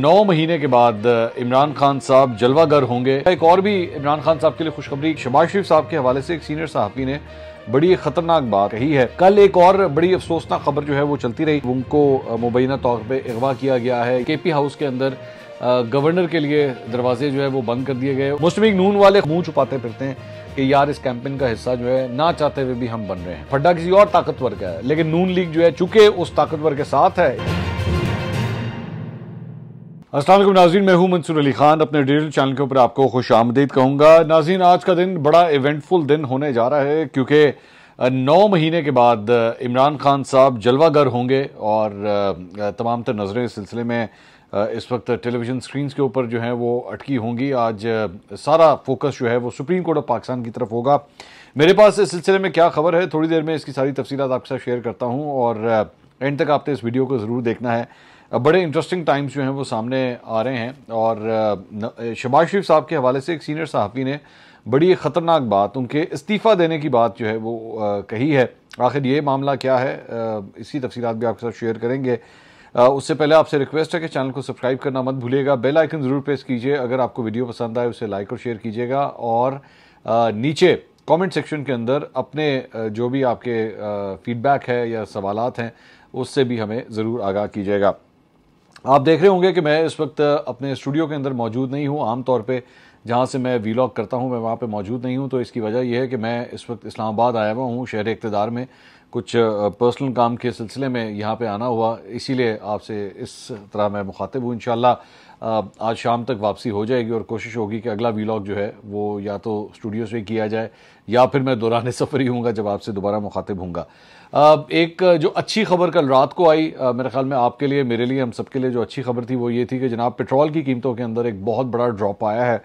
नौ महीने के बाद इमरान खान साहब जलवागर होंगे एक और भी इमरान खान साहब के लिए खुशखबरी शबाज शरीफ साहब के हवाले से एक सीनियर साहबी ने बड़ी ख़तरनाक बात कही है कल एक और बड़ी अफसोसनाक खबर जो है वो चलती रही उनको मुबैना तौर पर अगवा किया गया है के पी हाउस के अंदर गवर्नर के लिए दरवाजे जो है वो बंद कर दिए गए मुस्लिम लीग नून वाले मुंह छुपाते फिरते हैं कि यार इस कैंपेन का हिस्सा जो है ना चाहते हुए भी हम बन रहे हैं फड्डा किसी और ताकतवर का है लेकिन नून लीग जो है चूंकि उस ताकतवर के साथ है असलम नाजीन मैं हूं मंसूर अली खान अपने डिजिटल चैनल के ऊपर आपको खुश आमदीद कहूँगा नाजीन आज का दिन बड़ा इवेंटफुल दिन होने जा रहा है क्योंकि नौ महीने के बाद इमरान खान साहब जलवागर होंगे और तमाम तर नज़रें इस सिलसिले में इस वक्त टेलीविज़न स्क्रीन के ऊपर जो है वो अटकी होंगी आज सारा फोकस जो है वो सुप्रीम कोर्ट ऑफ पाकिस्तान की तरफ होगा मेरे पास इस सिलसिले में क्या खबर है थोड़ी देर में इसकी सारी तफसीत आपके साथ शेयर करता हूँ और एंड तक आपने इस वीडियो को ज़रूर देखना है बड़े इंटरेस्टिंग टाइम्स जो हैं वो सामने आ रहे हैं और शबाज शरीफ साहब के हवाले से एक सीनियर सहाफ़ी ने बड़ी ख़तरनाक बात उनके इस्तीफ़ा देने की बात जो है वो कही है आखिर ये मामला क्या है इसी तफसीत भी आपके साथ शेयर करेंगे उससे पहले आपसे रिक्वेस्ट है कि चैनल को सब्सक्राइब करना मत भूलिएगा बेल आइकन ज़रूर प्रेस कीजिए अगर आपको वीडियो पसंद आए उसे लाइक और शेयर कीजिएगा और नीचे कमेंट सेक्शन के अंदर अपने जो भी आपके फीडबैक है या सवालात हैं उससे भी हमें ज़रूर आगाह कीजिएगा आप देख रहे होंगे कि मैं इस वक्त अपने स्टूडियो के अंदर मौजूद नहीं हूँ आमतौर पर जहाँ से मैं वीलॉग करता हूँ मैं वहाँ पर मौजूद नहीं हूँ तो इसकी वजह यह है कि मैं इस वक्त इस्लामाबाद आया हुआ हूँ शहर इकतदार में कुछ पर्सनल काम के सिलसिले में यहाँ पे आना हुआ इसीलिए आपसे इस तरह मैं मुखातिब हूँ इन आज शाम तक वापसी हो जाएगी और कोशिश होगी कि अगला वीलॉग जो है वो या तो स्टूडियो से किया जाए या फिर मैं दौरान सफ़र ही हूँगा जब आपसे दोबारा मुखातिब हूँ एक जो अच्छी खबर कल रात को आई मेरे ख्याल में आपके लिए मेरे लिए हम सबके लिए जो अच्छी खबर थी वो ये थी कि जनाब पेट्रोल की कीमतों के अंदर एक बहुत बड़ा ड्रॉप आया है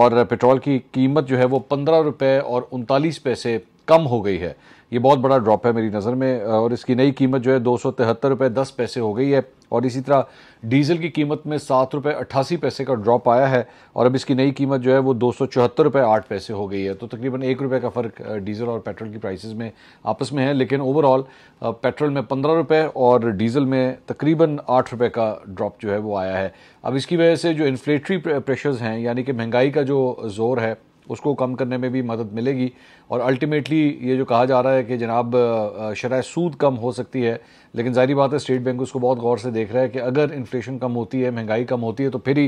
और पेट्रोल की कीमत जो है वो पंद्रह रुपये और उनतालीस पैसे कम हो गई है ये बहुत बड़ा ड्रॉप है मेरी नज़र में और इसकी नई कीमत जो है दो सौ तिहत्तर रुपये दस पैसे हो गई है और इसी तरह डीजल की कीमत में सात रुपये अट्ठासी पैसे का ड्रॉप आया है और अब इसकी नई कीमत जो है वो दो सौ चौहत्तर रुपये आठ पैसे हो गई है तो तकरीबन एक रुपये का फ़र्क डीजल और पेट्रोल की प्राइसेस में आपस में है लेकिन ओवरऑल पेट्रोल में पंद्रह रुपये और डीजल में तकरीबन आठ रुपये का ड्रॉप जो है वो आया है अब इसकी वजह से जो इन्फ्लेटरी प्रेशर्स हैं यानी कि महंगाई का जो जोर है उसको कम करने में भी मदद मिलेगी और अल्टीमेटली ये जो कहा जा रहा है कि जनाब शराय सूद कम हो सकती है लेकिन जाहिर बात है स्टेट बैंक उसको बहुत गौर से देख रहा है कि अगर इन्फ्लेशन कम होती है महंगाई कम होती है तो फिर ही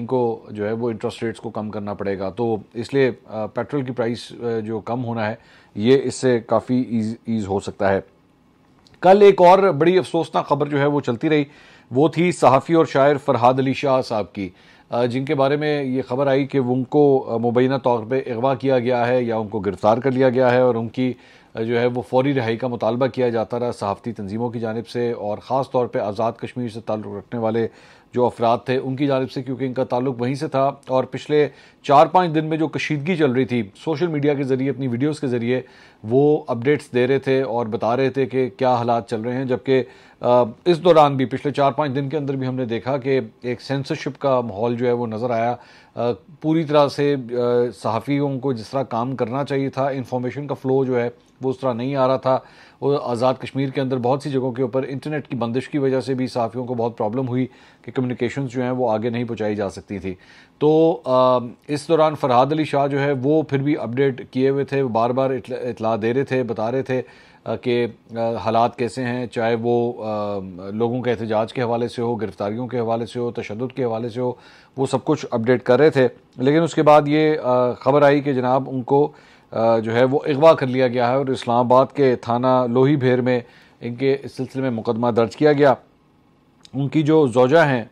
इनको जो है वो इंटरेस्ट रेट्स को कम करना पड़ेगा तो इसलिए पेट्रोल की प्राइस जो कम होना है ये इससे काफ़ी ईज ईज हो सकता है कल एक और बड़ी अफसोसनाक खबर जो है वो चलती रही वो थी सहाफ़ी और शायर फरहाद अली शाह साहब की जिनके बारे में ये खबर आई कि उनको मुबैना तौर पर अगवा किया गया है या उनको गिरफ़्तार कर लिया गया है और उनकी जो है वो फौरी रहाई का मुतालबा किया जाता रहा सहाफ़ती तंजीमों की जानब से और ख़ास तौर पर आज़ाद कश्मीर से ताल्लुक़ रखने वाले जो अफराद थे उनकी जानब से क्योंकि इनका ताल्लुक वहीं से था और पिछले चार पाँच दिन में जो कशीदगी चल रही थी सोशल मीडिया के ज़रिए अपनी वीडियोज़ के ज़रिए वो अपडेट्स दे रहे थे और बता रहे थे कि क्या हालात चल रहे हैं जबकि इस दौरान भी पिछले चार पाँच दिन के अंदर भी हमने देखा कि एक सेंसरशिप का माहौल जो है वो नज़र आया पूरी तरह से सहाफ़ियों को जिस तरह काम करना चाहिए था इन्फॉर्मेशन का फ़्लो जो है वो उस तरह नहीं आ रहा था और आज़ाद कश्मीर के अंदर बहुत सी जगहों के ऊपर इंटरनेट की बंदिश की वजह से भी सहाफ़ियों को बहुत प्रॉब्लम हुई कि कम्युनिकेशन जो हैं वो आगे नहीं पहुँचाई जा सकती थी तो आ, इस दौरान फरहाद अली शाह जो है वो फिर भी अपडेट किए हुए थे बार बार इतला, दे रहे थे बता रहे थे कि हालात कैसे हैं चाहे वो लोगों के एहतजाज के हवाले से हो गिरफ्तारियों के हवाले से हो तशद के हवाले से हो वो सब कुछ अपडेट कर रहे थे लेकिन उसके बाद ये ख़बर आई कि जनाब उनको जो है वो अगवा कर लिया गया है और इस्लामाबाद के थाना लोही भेर में इनके इस सिलसिले में मुकदमा दर्ज किया गया उनकी जो जोजा हैं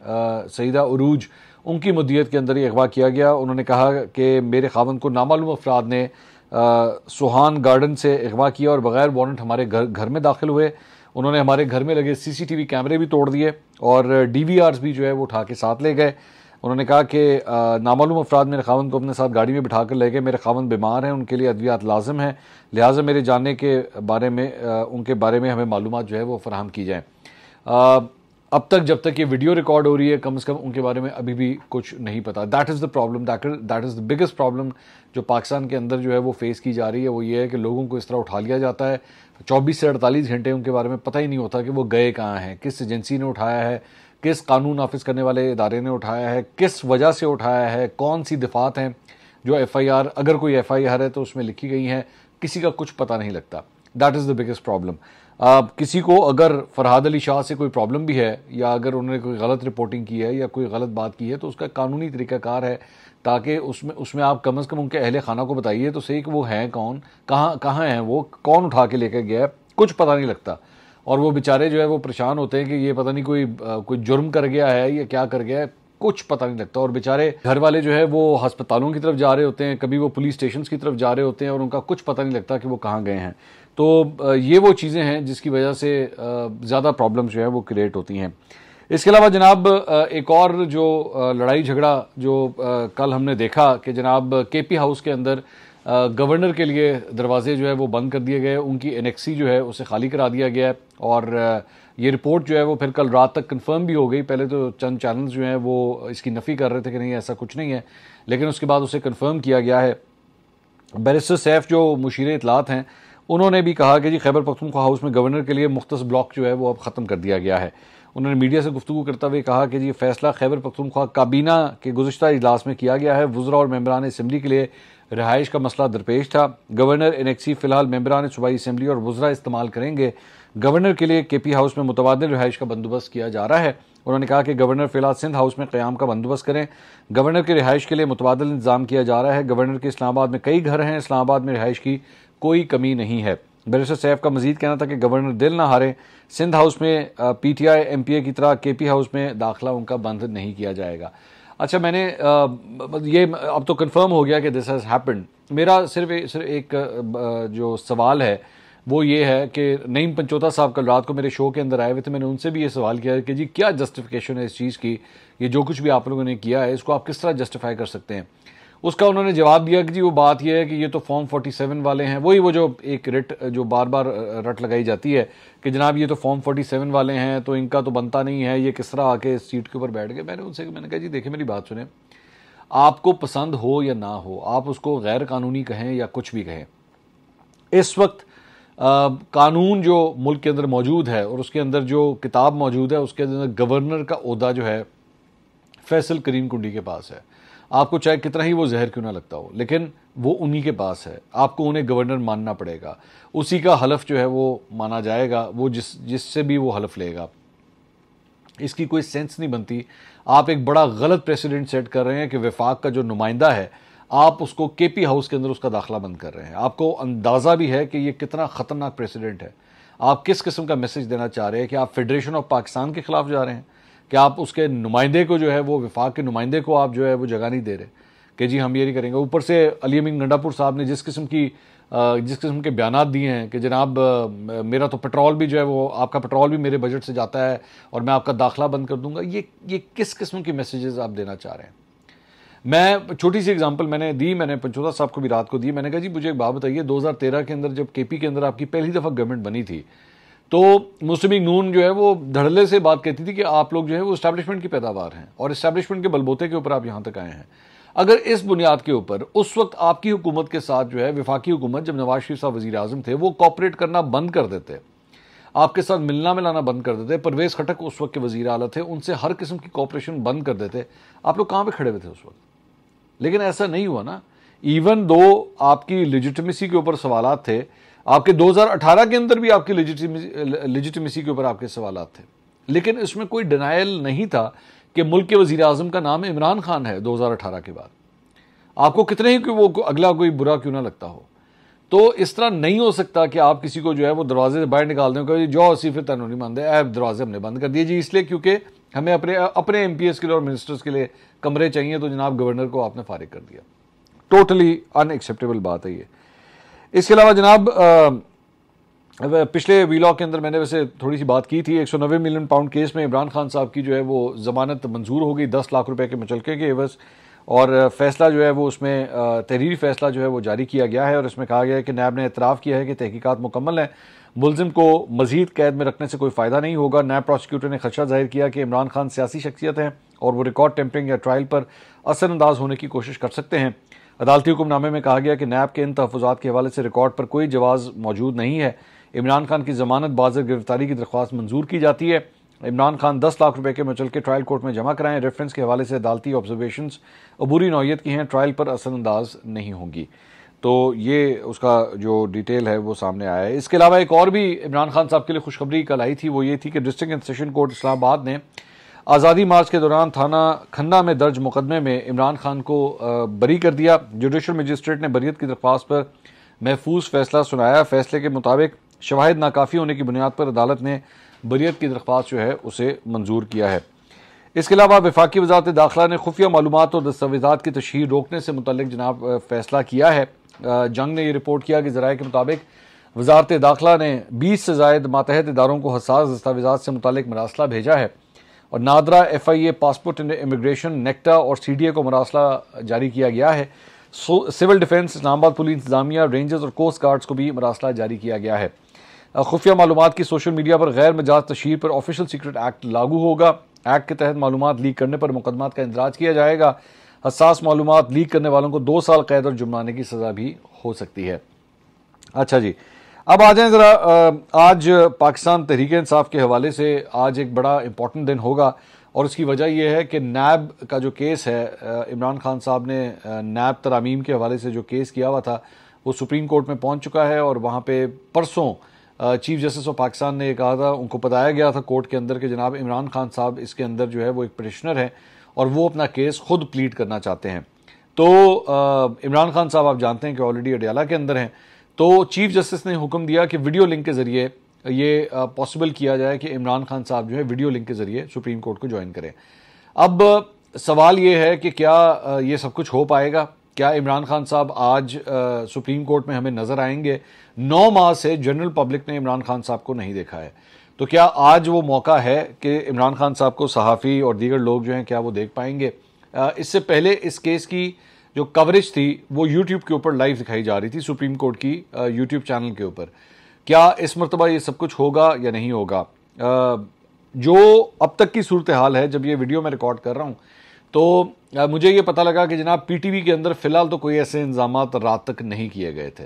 सईदा अरूज उनकी मदियत के अंदर ही अगवा किया गया उन्होंने कहा कि मेरे खावन को नामालूम अफराद ने सुहान गार्डन से अगवा किया और बग़ैर वारंट हमारे घर घर में दाखिल हुए उन्होंने हमारे घर में लगे सीसीटीवी कैमरे भी तोड़ दिए और डीवीआर्स भी जो है वो उठा के साथ ले गए उन्होंने कहा कि नामालूम अफराद मेरे खावन को अपने साथ गाड़ी में बिठा कर ले गए मेरे खावन बीमार हैं उनके लिए अद्वियात लाजम है लिहाजा मेरे जाने के बारे में उनके बारे में हमें मालूम जो है वो फराहम की जाएँ अब तक जब तक ये वीडियो रिकॉर्ड हो रही है कम अज़ कम उनके बारे में अभी भी कुछ नहीं पता that is the problem that is the biggest problem जो पाकिस्तान के अंदर जो है वो फेस की जा रही है वो ये है कि लोगों को इस तरह उठा लिया जाता है 24 से 48 घंटे उनके बारे में पता ही नहीं होता कि वो गए कहाँ हैं किस एजेंसी ने उठाया है किस कानून नाफिज करने वाले इदारे ने उठाया है किस वजह से उठाया है कौन सी दफात हैं जो एफ़ आई आर अगर कोई एफ़ आई आर है तो उसमें लिखी गई हैं किसी का कुछ पता नहीं लगता that is the biggest problem किसी को अगर फरहाद अली शाह से कोई प्रॉब्लम भी है या अगर उन्होंने कोई गलत रिपोर्टिंग की है या कोई गलत बात की है तो उसका कानूनी तरीक़ाकार है ताकि उसमें उसमें आप कम अज़ कम उनके अहल खाना को बताइए तो सही कि वो हैं कौन कहाँ कहाँ हैं वो कौन उठा के लेकर गया है कुछ पता नहीं लगता और वो बेचारे जो है वो परेशान होते हैं कि ये पता नहीं कोई कोई जुर्म कर गया है या क्या कर गया है कुछ पता नहीं लगता और बेचारे घर वाले जो है वो अस्पतालों की तरफ जा रहे होते हैं कभी वो पुलिस स्टेशन की तरफ जा रहे होते हैं और उनका कुछ पता नहीं लगता कि वो कहाँ गए हैं तो ये वो चीज़ें हैं जिसकी वजह से ज़्यादा प्रॉब्लम जो है वो क्रिएट होती हैं इसके अलावा जनाब एक और जो लड़ाई झगड़ा जो कल हमने देखा कि जनाब के पी हाउस के अंदर गवर्नर के लिए दरवाजे जो है वो बंद कर दिए गए उनकी एनेक्सी जो है उसे खाली करा दिया गया है और ये रिपोर्ट जो है वो फिर कल रात तक कंफर्म भी हो गई पहले तो चंद चैनल्स जो हैं वो इसकी नफ़ी कर रहे थे कि नहीं ऐसा कुछ नहीं है लेकिन उसके बाद उसे कंफर्म किया गया है बैरिस्टर सैफ जो मुशीर इतलात हैं उन्होंने भी कहा कि जी खैबर पख्तनख्वा हाउस में गवर्नर के लिए मुख्त ब्लॉक जो है वो अब ख़त्म कर दिया गया है उन्होंने मीडिया से गुफ्तु करते हुए कहा कि ये फैसला खैबर पख्तनख्वा काबीना के गुजशत अजलास में किया गया है वज्रा और मम्बरान इसम्बली के लिए रिहाइश का मसला दरपेश था गवर्नर एनएक्सी फिलहाल मेम्बरान सूबाई असम्बली और वज्रा इस्तेमाल करेंगे गवर्नर के लिए के पी हाउस में मुतबाद रिहाइश का बंदोबस्त किया जा रहा है उन्होंने कहा कि गवर्नर फिलहाल सिंध हाउस में क्याम का बंदोबस्त करें गवर्नर के रिहाइश के लिए मुतबाद इंतजाम किया जा रहा है गवर्नर के इस्लामाबाद में कई घर हैं इस्लामाबाद में रिहाइश की कोई कमी नहीं है बरसर सैफ का मजीद कहना था कि गवर्नर दिल ना हारे सिंध हाउस में P T I M P A की तरह के पी हाउस में दाखिला उनका बंद नहीं किया जाएगा अच्छा मैंने ये अब तो कंफर्म हो गया कि दिस हैज़ हैपन मेरा सिर्फ सिर्फ एक जो सवाल है वो ये है कि नईम पंचोता साहब कल रात को मेरे शो के अंदर आए हुए थे मैंने उनसे भी ये सवाल किया कि जी क्या जस्टिफिकेशन है इस चीज़ की ये जो कुछ भी आप लोगों ने किया है इसको आप किस तरह जस्टिफाई कर सकते हैं उसका उन्होंने जवाब दिया कि जी वो बात यह है कि ये तो फॉर्म 47 वाले हैं वही वो जो एक रिट जो बार बार रट लगाई जाती है कि जनाब ये तो फॉर्म 47 वाले हैं तो इनका तो बनता नहीं है ये किस तरह आके इस सीट के ऊपर बैठ गए मैंने उनसे मैंने कहा जी देखिए मेरी बात सुने आपको पसंद हो या ना हो आप उसको गैर कानूनी कहें या कुछ भी कहें इस वक्त आ, कानून जो मुल्क के अंदर मौजूद है और उसके अंदर जो किताब मौजूद है उसके अंदर गवर्नर का अहदा जो है फैसल करीम कुंडी के पास है आपको चाहे कितना ही वो जहर क्यों ना लगता हो लेकिन वो उन्हीं के पास है आपको उन्हें गवर्नर मानना पड़ेगा उसी का हलफ जो है वो माना जाएगा वो जिस जिससे भी वो हलफ लेगा इसकी कोई सेंस नहीं बनती आप एक बड़ा गलत प्रेसिडेंट सेट कर रहे हैं कि विफाक का जो नुमाइंदा है आप उसको के पी हाउस के अंदर उसका दाखिला बंद कर रहे हैं आपको अंदाज़ा भी है कि ये कितना ख़तरनाक प्रेसिडेंट है आप किस किस्म का मैसेज देना चाह रहे हैं कि आप फेडरेशन ऑफ पाकिस्तान के खिलाफ जा रहे हैं कि आप उसके नुमाइंदे को जो है वो विफाक के नुमाइंदे को आप जो है वो जगह नहीं दे रहे कि जी हम ये नहीं करेंगे ऊपर से अली अमीन गंडापुर साहब ने जिस किस्म की जिस किस्म के बयान दिए हैं कि जनाब मेरा तो पेट्रोल भी जो है वो आपका पेट्रोल भी मेरे बजट से जाता है और मैं आपका दाखिला बंद कर दूंगा ये ये किस किस्म के मैसेजेस आप देना चाह रहे हैं मैं छोटी सी एग्जांपल मैंने दी मैंने पंचोदा साहब को भी रात को दी मैंने कहा जी मुझे एक बात बताइए 2013 के अंदर जब केपी के अंदर आपकी पहली दफ़ा गवर्नमेंट बनी थी तो मुस्लिम नून जो है वो धड़ल्ले से बात कहती थी कि आप लोग जो है वो इस्टेब्लिशमेंट की पैदावार हैं और इस्टेब्लिशमेंट के बलबोते के ऊपर आप यहाँ तक आए हैं अगर इस बुनियाद के ऊपर उस वक्त आपकी हुकूमत के साथ जो है विफाकी हुकूमत जब नवाज शरीफ साहब वजी अजम थे वो कॉपरेट करना बंद कर देते आपके साथ मिलना मिलाना बंद कर देते परवेज़ खटक उस वक्त के वजीर अला थे उनसे हर किस्म की कॉपरेशन बंद कर देते आप लोग कहाँ पर खड़े हुए थे उस वक्त लेकिन ऐसा नहीं हुआ ना इवन दो आपकी लिजिटमेसी के ऊपर सवाल थे आपके 2018 के अंदर भी आपकी लेजिटिमेसी के ऊपर आपके सवाल थे लेकिन इसमें कोई डिनाइल नहीं था कि मुल्क के वज़ी अजम का नाम इमरान खान है 2018 के बाद आपको कितने ही कि वो अगला कोई बुरा क्यों ना लगता हो तो इस तरह नहीं हो सकता कि आप किसी को जो है वो दरवाजे से बाहर निकाल दें कभी जो सिर्फ तनु नहीं मानते ऐप दरवाजे हमने बंद कर दिए जी इसलिए क्योंकि हमें अपने अपने एम के लिए और मिनिस्टर्स के लिए कमरे चाहिए तो जनाब गवर्नर को आपने फारिग कर दिया टोटली अनएक्सेप्टेबल बात है ये इसके अलावा जनाब पिछले वीलॉग के अंदर मैंने वैसे थोड़ी सी बात की थी एक सौ नब्बे मिलियन पाउंड केस में इमरान खान साहब की जो है वो जमानत मंजूर हो गई दस लाख रुपए के मचलके के एवज और फैसला जो है वो उसमें तहरीरी फैसला जो है वो जारी किया गया है और इसमें कहा गया है कि नैब ने इतराफ़ किया है कि तहकीकत मुकम्मल है मुलजिम को मजीद कैद में रखने से कोई फ़ायदा नहीं होगा नैब प्रोसिक्यूटर ने खदशा जाहिर किया कि इमरान खान सियासी शख्सियत हैं और वो रिकॉर्ड टेम्परिंग या ट्रायल पर असरअंदाज होने की कोशिश कर सकते हैं अदालती हुक्मनामे में कहा गया कि नैब के इन तहफात के हवाले से रिकॉर्ड पर कोई जवाब मौजूद नहीं है इमरान खान की जमानत बाजर गिरफ्तारी की दरख्वास्त मंजूर की जाती है इमरान खान दस लाख रुपए के मचल के ट्रायल कोर्ट में जमा कराएं रेफरेंस के हवाले से अदालती ऑब्जर्वेशन अबूरी नौीयत की हैं ट्रायल पर असरअंदाज नहीं होंगी तो ये उसका जो डिटेल है वो सामने आया है इसके अलावा एक और भी इमरान खान साहब के लिए खुशखबरी कल आई थी वो ये थी कि district and session court Islamabad ने आज़ादी मार्च के दौरान थाना खन्ना में दर्ज मुकदमे में इमरान खान को बरी कर दिया जुडिशल मजिस्ट्रेट ने बरीत की दरख्वास्त पर महफूज फैसला सुनाया फैसले के मुताबिक शवाहद नाकाफ़ी होने की बुनियाद पर अदालत ने बरीत की दरख्वास्त जो है उसे मंजूर किया है इसके अलावा वफाकी वजारत दाखिला ने खुफिया मालूम और दस्तावेजा की तशहर रोकने से मुतल जनाब फैसला किया है जंग ने यह रिपोर्ट किया कि जराये के मुताबिक वजारत दाखिला ने बीस से जायद मातहत इदारों को हसास दस्तावेजा से मुतल मरासला भेजा है और NADRA F I A passport immigration NACTA और सी डी ए को मरासला जारी किया गया है सिविल डिफेंस इस्लामाबाद पुलिस इंतजामिया रेंजर्स और कोस्ट गार्ड्स को भी मरासला जारी किया गया है खुफिया मालूम की सोशल मीडिया पर गैर मजाज तशहर पर ऑफिशियल सीक्रेट एक्ट लागू होगा एक्ट के तहत मालूम लीक करने पर मुकदमा का इंदराज किया जाएगा हसास मालूम लीक करने वालों को दो साल कैद और जुर्माने की सज़ा भी हो सकती है अच्छा जी अब आ जाए ज़रा आज पाकिस्तान तहरीक इंसाफ के हवाले से आज एक बड़ा इंपॉर्टेंट दिन होगा और उसकी वजह यह है कि नैब का जो केस है इमरान खान साहब ने नैब तरामीम के हवाले से जो केस किया हुआ था वो सुप्रीम कोर्ट में पहुंच चुका है और वहाँ पे परसों चीफ जस्टिस ऑफ पाकिस्तान ने कहा था उनको बताया गया था कोर्ट के अंदर कि जनाब इमरान खान साहब इसके अंदर जो है वो एक पटिशनर हैं और वो अपना केस खुद प्लीट करना चाहते हैं तो इमरान खान साहब आप जानते हैं कि ऑलरेडी अडियाला के अंदर हैं तो चीफ जस्टिस ने हुक्म दिया कि वीडियो लिंक के ज़रिए ये पॉसिबल किया जाए कि इमरान खान साहब जो है वीडियो लिंक के ज़रिए सुप्रीम कोर्ट को ज्वाइन करें अब सवाल ये है कि क्या ये सब कुछ हो पाएगा क्या इमरान खान साहब आज सुप्रीम कोर्ट में हमें नज़र आएंगे नौ माह से जनरल पब्लिक ने इमरान खान साहब को नहीं देखा है तो क्या आज वो मौका है कि इमरान खान साहब को सहाफ़ी और दीगर लोग जो हैं क्या वो देख पाएंगे इससे पहले इस केस की जो कवरेज थी वो यूट्यूब के ऊपर लाइव दिखाई जा रही थी सुप्रीम कोर्ट की यूट्यूब चैनल के ऊपर क्या इस मरतबा ये सब कुछ होगा या नहीं होगा जो अब तक की सूरत हाल है जब ये वीडियो मैं रिकॉर्ड कर रहा हूँ तो मुझे ये पता लगा कि जनाब पीटीवी के अंदर फ़िलहाल तो कोई ऐसे इंजाम रात तक नहीं किए गए थे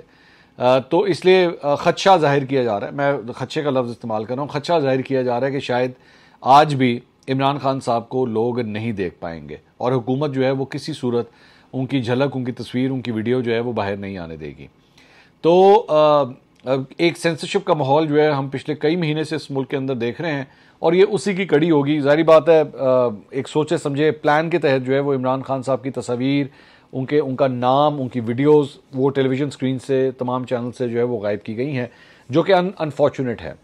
तो इसलिए खदशा जाहिर किया जा रहा है मैं खदशे का लफ्ज़ इस्तेमाल कर रहा हूँ खदशा जाहिर किया जा रहा है कि शायद आज भी इमरान खान साहब को लोग नहीं देख पाएंगे और हुकूमत जो है वो किसी सूरत उनकी झलक उनकी तस्वीर उनकी वीडियो जो है वो बाहर नहीं आने देगी तो आ, एक सेंसरशिप का माहौल जो है हम पिछले कई महीने से इस मुल्क के अंदर देख रहे हैं और ये उसी की कड़ी होगी जारी बात है एक सोचे समझे प्लान के तहत जो है वो इमरान खान साहब की तस्वीर उनके उनका नाम उनकी वीडियोस वो टेलीविज़न स्क्रीन से तमाम चैनल से जो है वो गायब की गई हैं जो कि अनफॉर्चुनेट है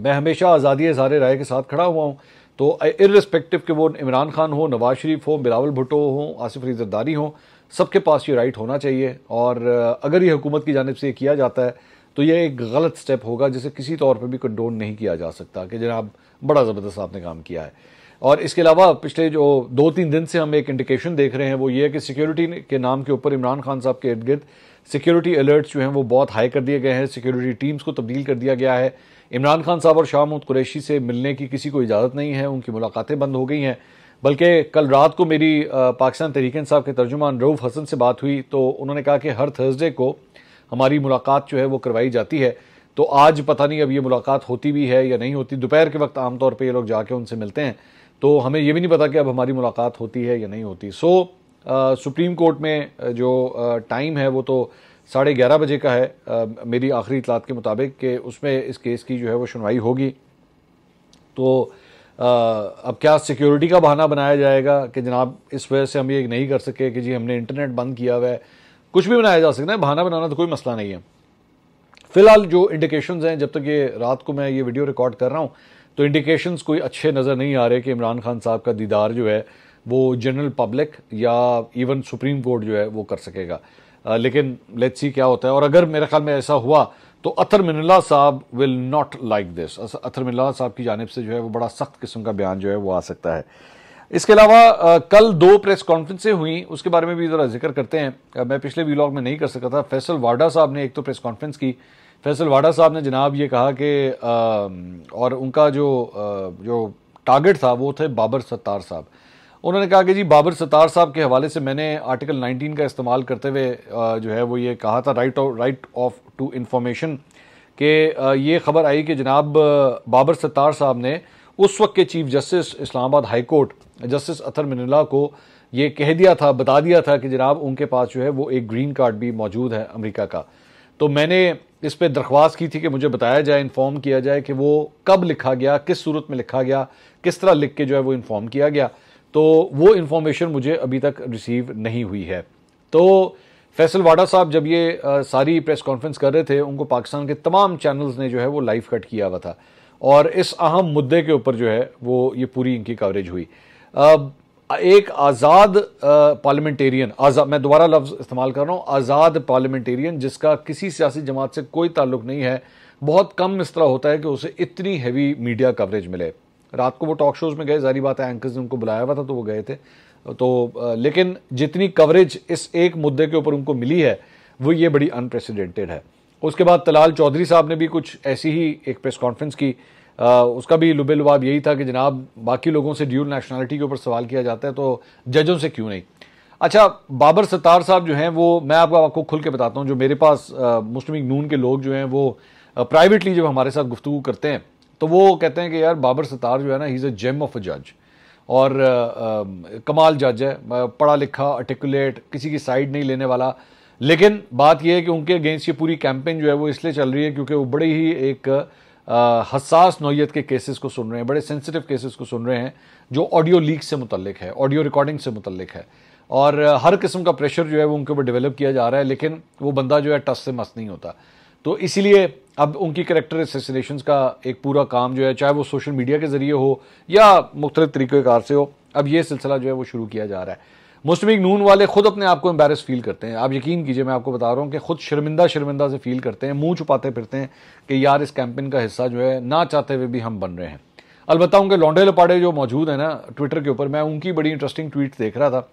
मैं हमेशा आज़ादी इजहार राय के साथ खड़ा हुआ हूँ तो इरिस्पेक्टिव कि वो इमरान खान हो नवाज शरीफ हो बिलावल भुट्टो हो आसिफ अली जरदारी हो सबके पास ये राइट होना चाहिए और अगर ये हुकूमत की जानब से किया जाता है तो ये एक गलत स्टेप होगा जिसे किसी तौर पर भी कंडोन नहीं किया जा सकता कि जनाब बड़ा ज़बरदस्त आपने काम किया है और इसके अलावा पिछले जो दो तीन दिन से हम एक इंडिकेशन देख रहे हैं वो ये है कि सिक्योरिटी के नाम के ऊपर इमरान खान साहब के इर्द गिर्द सिक्योरिटी अलर्ट्स जो हैं वो बहुत हाई कर दिए गए हैं सिक्योरिटी टीम्स को तब्दील कर दिया गया है इमरान खान साहब और शाह महमूद कुरैशी से मिलने की किसी को इजाज़त नहीं है उनकी मुलाकातें बंद हो गई हैं बल्कि कल रात को मेरी पाकिस्तान तहरीक साहब के तर्जुमान रऊफ़ हसन से बात हुई तो उन्होंने कहा कि हर थर्सडे को हमारी मुलाकात जो है वो करवाई जाती है तो आज पता नहीं अब ये मुलाकात होती भी है या नहीं होती दोपहर के वक्त आमतौर पर ये लोग जाके उनसे मिलते हैं तो हमें ये भी नहीं पता कि अब हमारी मुलाकात होती है या नहीं होती सो सुप्रीम कोर्ट में जो टाइम है वो तो साढ़े ग्यारह बजे का है आ, मेरी आखिरी इतलात के मुताबिक कि उसमें इस केस की जो है वो सुनवाई होगी तो आ, अब क्या सिक्योरिटी का बहाना बनाया जाएगा कि जनाब इस वजह से हम ये नहीं कर सके कि जी हमने इंटरनेट बंद किया हुआ है कुछ भी बनाया जा सकता है बहाना बनाना तो कोई मसला नहीं है फ़िलहाल जो इंडिकेशंस हैं जब तक ये रात को मैं ये वीडियो रिकॉर्ड कर रहा हूँ तो इंडिकेशंस कोई अच्छे नज़र नहीं आ रहे कि इमरान खान साहब का दीदार जो है वो जनरल पब्लिक या इवन सुप्रीम कोर्ट जो है वो कर सकेगा लेकिन लेट्स सी क्या होता है और अगर मेरे ख्याल में ऐसा हुआ तो अतर मिनला साहब will not like this Athar Minallah साहब की जानब से जो है वो बड़ा सख्त किस्म का बयान जो है वो आ सकता है इसके अलावा कल दो प्रेस कॉन्फ्रेंसें हुई उसके बारे में भी ज़रा जिक्र करते हैं मैं पिछले वीलॉग में नहीं कर सका था फैसल वाडा साहब ने एक तो प्रेस कॉन्फ्रेंस की फैसल वाडा साहब ने जनाब ये कहा कि और उनका जो जो टारगेट था वो थे बाबर सत्तार साहब उन्होंने कहा कि जी बाबर सतार साहब के हवाले से मैंने आर्टिकल 19 का इस्तेमाल करते हुए जो है वो ये कहा था right of right of to information कि ये खबर आई कि जनाब बाबर सतार साहब ने उस वक्त के chief justice Islamabad high court justice Athar Minallah को ये कह दिया था बता दिया था कि जनाब उनके पास जो है वो एक ग्रीन कार्ड भी मौजूद है अमरीका का तो मैंने इस पर दरख्वास्त की थी कि मुझे बताया जाए इन्फॉर्म किया जाए कि वो कब लिखा गया किस सूरत में लिखा गया किस तरह लिख के जो है वो इन्फॉर्म किया गया तो वो इन्फॉर्मेशन मुझे अभी तक रिसीव नहीं हुई है तो फैसल वाडा साहब जब ये आ, सारी प्रेस कॉन्फ्रेंस कर रहे थे उनको पाकिस्तान के तमाम चैनल्स ने जो है वो लाइव कट किया हुआ था और इस अहम मुद्दे के ऊपर जो है वो ये पूरी इनकी कवरेज हुई एक आज़ाद पार्लियामेंटेरियन आज़ाद मैं दोबारा लफ्ज़ इस्तेमाल कर रहा हूँ आज़ाद पार्लियामेंटेरियन जिसका किसी सियासी जमात से कोई ताल्लुक नहीं है बहुत कम इस तरह होता है कि उसे इतनी हैवी मीडिया कवरेज मिले रात को वो टॉक शोज में गए जारी बात है एंकर्स ने उनको बुलाया हुआ था तो वो गए थे तो लेकिन जितनी कवरेज इस एक मुद्दे के ऊपर उनको मिली है वो ये बड़ी अनप्रेसिडेंटेड है उसके बाद तलाल चौधरी साहब ने भी कुछ ऐसी ही एक प्रेस कॉन्फ्रेंस की आ, उसका भी लुबे लुबाब यही था कि जनाब बाकी लोगों से ड्यूल नेशनैलिटी के ऊपर सवाल किया जाता है तो जजों से क्यों नहीं अच्छा बाबर सत्तार साहब जो हैं वो मैं आपको आपको खुल के बताता हूँ जो मेरे पास मुस्लिम नून के लोग जो हैं वो प्राइवेटली जब हमारे साथ गुफ्तु करते हैं तो वो कहते हैं कि यार बाबर सतार जो है ना he is a gem of a जज और आ, आ, कमाल जज है पढ़ा लिखा आर्टिकुलेट किसी की साइड नहीं लेने वाला लेकिन बात यह है कि उनके अगेंस्ट ये पूरी कैंपेन जो है वो इसलिए चल रही है क्योंकि वो बड़ी ही एक हसास नौीयत के केसेस को सुन रहे हैं बड़े सेंसिटिव केसेस को सुन रहे हैं जो ऑडियो लीक से मुतलक है ऑडियो रिकॉर्डिंग से मुतलक है और हर किस्म का प्रेशर जो है वो उनके ऊपर डेवलप किया जा रहा है लेकिन वो बंदा जो है टस से मस्त नहीं होता तो इसीलिए अब उनकी करेक्टर एसेसिनेशन का एक पूरा काम जो है चाहे वो सोशल मीडिया के ज़रिए हो या मुख्तलि तरीक़ेकार से हो अब ये सिलसिला जो है वो शुरू किया जा रहा है मुस्लिम नून वाले खुद अपने आप को एम्बेरस फील करते हैं आप यकीन कीजिए मैं आपको बता रहा हूँ कि खुद शर्मिंदा शर्मिंदा से फील करते हैं मुंह छुपाते फिरते हैं कि यार इस कैंपेन का हिस्सा जो है ना चाहते हुए भी हम बन रहे हैं अलबत् उनके लौंडे लपाड़े जो मौजूद हैं ना ट्विटर के ऊपर मैं उनकी बड़ी इंटरेस्टिंग ट्वीट देख रहा था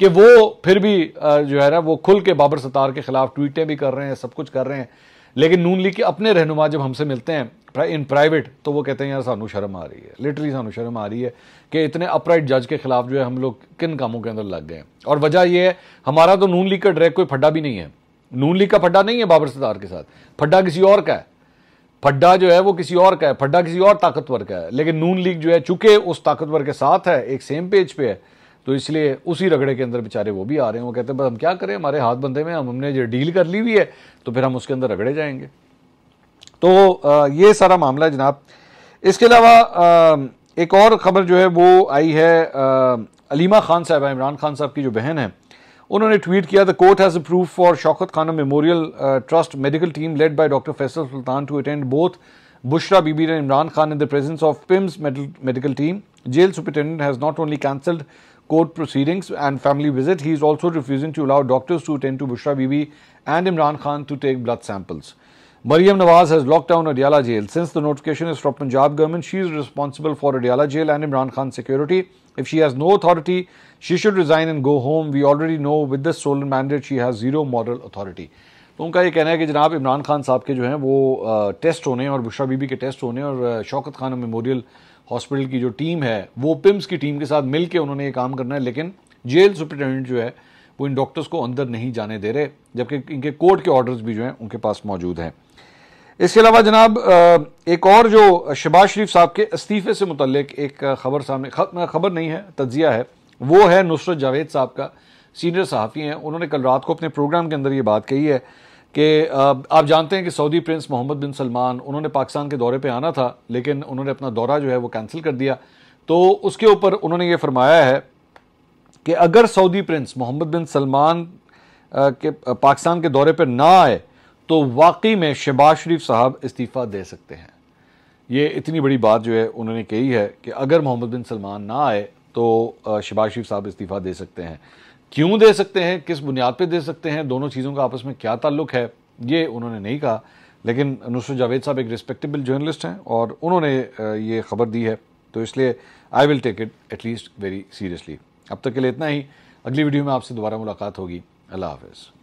कि वो फिर भी जो है ना वो खुल के बाबर सतार के खिलाफ ट्वीटें भी कर रहे हैं सब कुछ कर रहे हैं लेकिन नून लीग के अपने रहनुमा जब हमसे मिलते हैं इन प्राइवेट तो वो कहते हैं यार सानू शर्म आ रही है लिटरली सानू शर्म आ रही है कि इतने अपराइट जज के खिलाफ जो है हम लोग किन कामों के अंदर लग गए हैं और वजह यह है हमारा तो नून लीग का डायरेक्ट कोई फड्डा भी नहीं है नून लीग का फड्डा नहीं है बाबर सदार के साथ फड्डा किसी और का है फड्डा जो है वो किसी और का है फड्डा किसी और ताकतवर का है लेकिन नून लीग जो है चूंकि उस ताकतवर के साथ है एक सेम पेज पे है तो इसलिए उसी रगड़े के अंदर बेचारे वो भी आ रहे हैं वो कहते हैं बस हम क्या करें हमारे हाथ बंधे में हम हमने जो डील कर ली हुई है तो फिर हम उसके अंदर रगड़े जाएंगे तो ये सारा मामला जनाब इसके अलावा एक और खबर जो है वो आई है अलीमा खान साहब इमरान खान साहब की जो बहन है उन्होंने ट्वीट किया the court has approve for Shaukat Khanum memorial trust medical team led by doctor Faisal Sultan to attend both Bushra Bibi and Imran Khan in the presence of PIMS medical team jail superintendent has not only cancelled court proceedings and family visit. He is also refusing to allow doctors to attend to Bushra Bibi and Imran Khan to take blood samples. Mariam Nawaz has locked down Adiala jail. Since the notification is from Punjab government, she is responsible for Adiala jail and Imran Khan's security. If she has no authority, she should resign and go home. We already know with this stolen mandate, she has zero moral authority. तो उनका ये कहना है कि जनाब इमरान खान साहब के जो हैं वो टेस्ट होने और बुशरा बीबी के टेस्ट होने और शौकत खान मेमोरियल हॉस्पिटल की जो टीम है वो पिम्स की टीम के साथ मिल के उन्होंने ये काम करना है लेकिन जेल सुप्रिटेंडेंट जो है वो इन डॉक्टर्स को अंदर नहीं जाने दे रहे जबकि इनके कोर्ट के ऑर्डर्स भी जो हैं उनके पास मौजूद हैं इसके अलावा जनाब एक और जो शबाज शरीफ साहब के इस्तीफे से मुतलक एक खबर सामने खबर नहीं है तजिया है वो है नुसरत जावेद साहब का सीनियर सहाफ़ी हैं उन्होंने कल रात को अपने प्रोग्राम के अंदर ये बात कही है कि आप जानते हैं कि Saudi prince Mohammed bin Salman उन्होंने पाकिस्तान के दौरे पर आना था लेकिन उन्होंने अपना दौरा जो है वो कैंसिल कर दिया तो उसके ऊपर उन्होंने ये फरमाया है कि अगर Saudi prince Mohammed bin Salman के पाकिस्तान के दौरे पर ना आए तो वाकई में शहबाज शरीफ साहब इस्तीफ़ा दे सकते हैं ये इतनी बड़ी बात जो है उन्होंने कही है कि अगर मोहम्मद बिन सलमान ना आए तो शहबाज शरीफ साहब इस्तीफ़ा दे सकते हैं क्यों दे सकते हैं किस बुनियाद पर दे सकते हैं दोनों चीज़ों का आपस में क्या ताल्लुक है ये उन्होंने नहीं कहा लेकिन नुसर जावेद साहब एक रिस्पेक्टेबल जर्नलिस्ट हैं और उन्होंने ये खबर दी है तो इसलिए I will take it at least very seriously अब तक के लिए इतना ही अगली वीडियो में आपसे दोबारा मुलाकात होगी अल्लाह हाफिज़